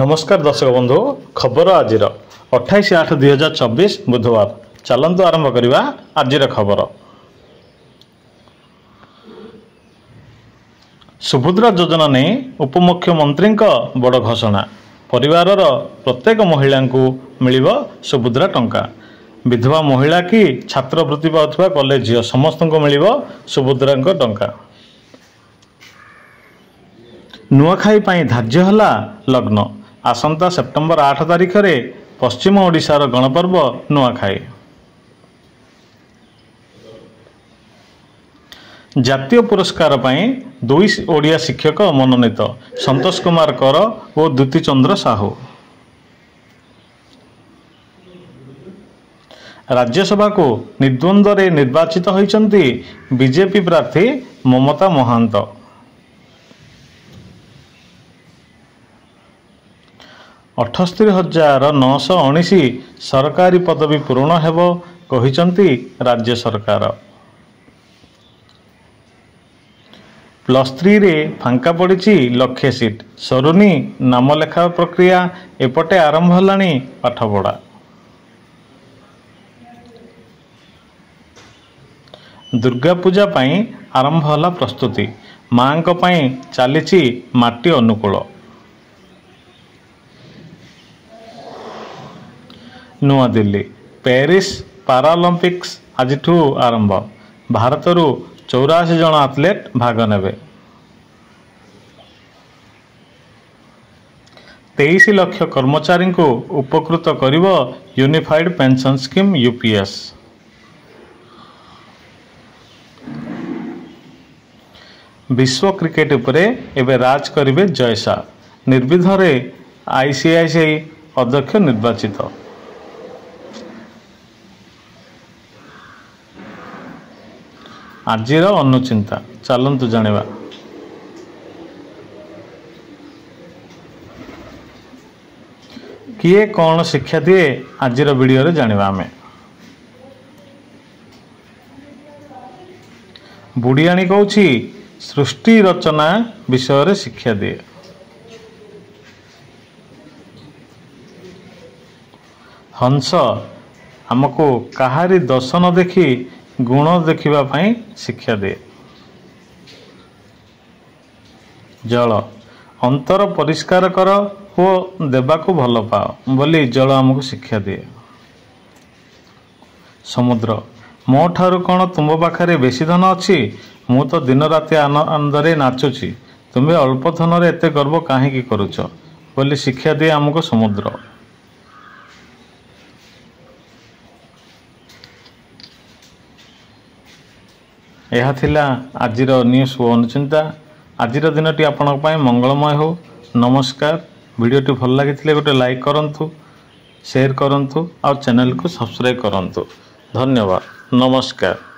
ନମସ୍କାର ଦର୍ଶକ ବନ୍ଧୁ ଖବର ଆଜିର ଅଠେଇଶ ଆଠ ଦୁଇ ହଜାର ଚବିଶ ବୁଧବାର ଚାଲନ୍ତୁ ଆରମ୍ଭ କରିବା ଆଜିର ଖବର ସୁଭଦ୍ରା ଯୋଜନା ନେଇ ଉପମୁଖ୍ୟମନ୍ତ୍ରୀଙ୍କ ବଡ଼ ଘୋଷଣା ପରିବାରର ପ୍ରତ୍ୟେକ ମହିଳାଙ୍କୁ ମିଳିବ ସୁଭଦ୍ରା ଟଙ୍କା ବିଧବା ମହିଳା କି ଛାତ୍ର ବୃତ୍ତି ପାଉଥିବା କଲେଜ ଝିଅ ସମସ୍ତଙ୍କୁ ମିଳିବ ସୁଭଦ୍ରାଙ୍କ ଟଙ୍କା ନୂଆଖାଇ ପାଇଁ ଧାର୍ଯ୍ୟ ହେଲା ଲଗ୍ନ ଆସନ୍ତା ସେପ୍ଟେମ୍ବର ଆଠ ତାରିଖରେ ପଶ୍ଚିମ ଓଡ଼ିଶାର ଗଣପର୍ବ ନୂଆଖାଇ ଜାତୀୟ ପୁରସ୍କାର ପାଇଁ ଦୁଇ ଓଡ଼ିଆ ଶିକ୍ଷକ ମନୋନୀତ ସନ୍ତୋଷ କୁମାର କର ଓ ଦ୍ୟୁତି ଚନ୍ଦ୍ର ସାହୁ ରାଜ୍ୟସଭାକୁ ନିର୍ଦ୍ୱନ୍ଦ୍ୱରେ ନିର୍ବାଚିତ ହୋଇଛନ୍ତି ବିଜେପି ପ୍ରାର୍ଥୀ ମମତା ମହାନ୍ତ ଅଠସ୍ତରୀ ହଜାର ନଅଶହ ଉଣେଇଶ ସରକାରୀ ପଦବୀ ପୂରଣ ହେବ କହିଛନ୍ତି ରାଜ୍ୟ ସରକାର ପ୍ଲସ୍ ଥ୍ରୀରେ ଫାଙ୍କା ପଡ଼ିଛି ଲକ୍ଷେ ସିଟ୍ ସରୁନି ନାମ ଲେଖା ପ୍ରକ୍ରିୟା ଏପଟେ ଆରମ୍ଭ ହେଲାଣି ପାଠପଢ଼ା ଦୁର୍ଗା ପୂଜା ପାଇଁ ଆରମ୍ଭ ହେଲା ପ୍ରସ୍ତୁତି ମାଆଙ୍କ ପାଇଁ ଚାଲିଛି ମାଟି ଅନୁକୂଳ ନୂଆଦିଲ୍ଲୀ ପ୍ୟାରିସ୍ ପାରାଲମ୍ପିକ୍ସ ଆଜିଠୁ ଆରମ୍ଭ ଭାରତରୁ ଚଉରାଅଶୀ ଜଣ ଆଥଲେଟ୍ ଭାଗ ନେବେ ତେଇଶ ଲକ୍ଷ କର୍ମଚାରୀଙ୍କୁ ଉପକୃତ କରିବ ୟୁନିଫାଇଡ୍ ପେନ୍ସନ୍ ସ୍କିମ୍ ୟୁପିଏସ୍ ବିଶ୍ୱ କ୍ରିକେଟ୍ ଉପରେ ଏବେ ରାଜ କରିବେ ଜୟସା ନିର୍ବିଧରେ ଆଇସିଆଇସିଆଇ ଅଧ୍ୟକ୍ଷ ନିର୍ବାଚିତ ଆଜିର ଅନୁଚିନ୍ତା ଚାଲନ୍ତୁ ଜାଣିବା କିଏ କ'ଣ ଶିକ୍ଷା ଦିଏ ଆଜିର ଭିଡ଼ିଓରେ ଜାଣିବା ଆମେ ବୁଢ଼ିଆଣୀ କହୁଛି ସୃଷ୍ଟି ରଚନା ବିଷୟରେ ଶିକ୍ଷା ଦିଏ ହଂସ ଆମକୁ କାହାରି ଦର୍ଶନ ଦେଖି ଗୁଣ ଦେଖିବା ପାଇଁ ଶିକ୍ଷା ଦିଏ ଜଳ ଅନ୍ତର ପରିଷ୍କାର କର ଓ ଦେବାକୁ ଭଲ ପାଅ ବୋଲି ଜଳ ଆମକୁ ଶିକ୍ଷା ଦିଏ ସମୁଦ୍ର ମୋ ଠାରୁ କ'ଣ ତୁମ ପାଖରେ ବେଶୀ ଧନ ଅଛି ମୁଁ ତ ଦିନ ରାତି ଆନନ୍ଦରେ ନାଚୁଛି ତୁମେ ଅଳ୍ପ ଧନରେ ଏତେ ଗର୍ବ କାହିଁକି କରୁଛ ବୋଲି ଶିକ୍ଷା ଦିଏ ଆମକୁ ସମୁଦ୍ର ଏହା ଥିଲା ଆଜିର ନ୍ୟୁଜ୍ ଓ ଅନୁଚିନ୍ତା ଆଜିର ଦିନଟି ଆପଣଙ୍କ ପାଇଁ ମଙ୍ଗଳମୟ ହେଉ ନମସ୍କାର ଭିଡ଼ିଓଟି ଭଲ ଲାଗିଥିଲେ ଗୋଟେ ଲାଇକ୍ କରନ୍ତୁ ସେୟାର କରନ୍ତୁ ଆଉ ଚ୍ୟାନେଲକୁ ସବସ୍କ୍ରାଇବ୍ କରନ୍ତୁ ଧନ୍ୟବାଦ ନମସ୍କାର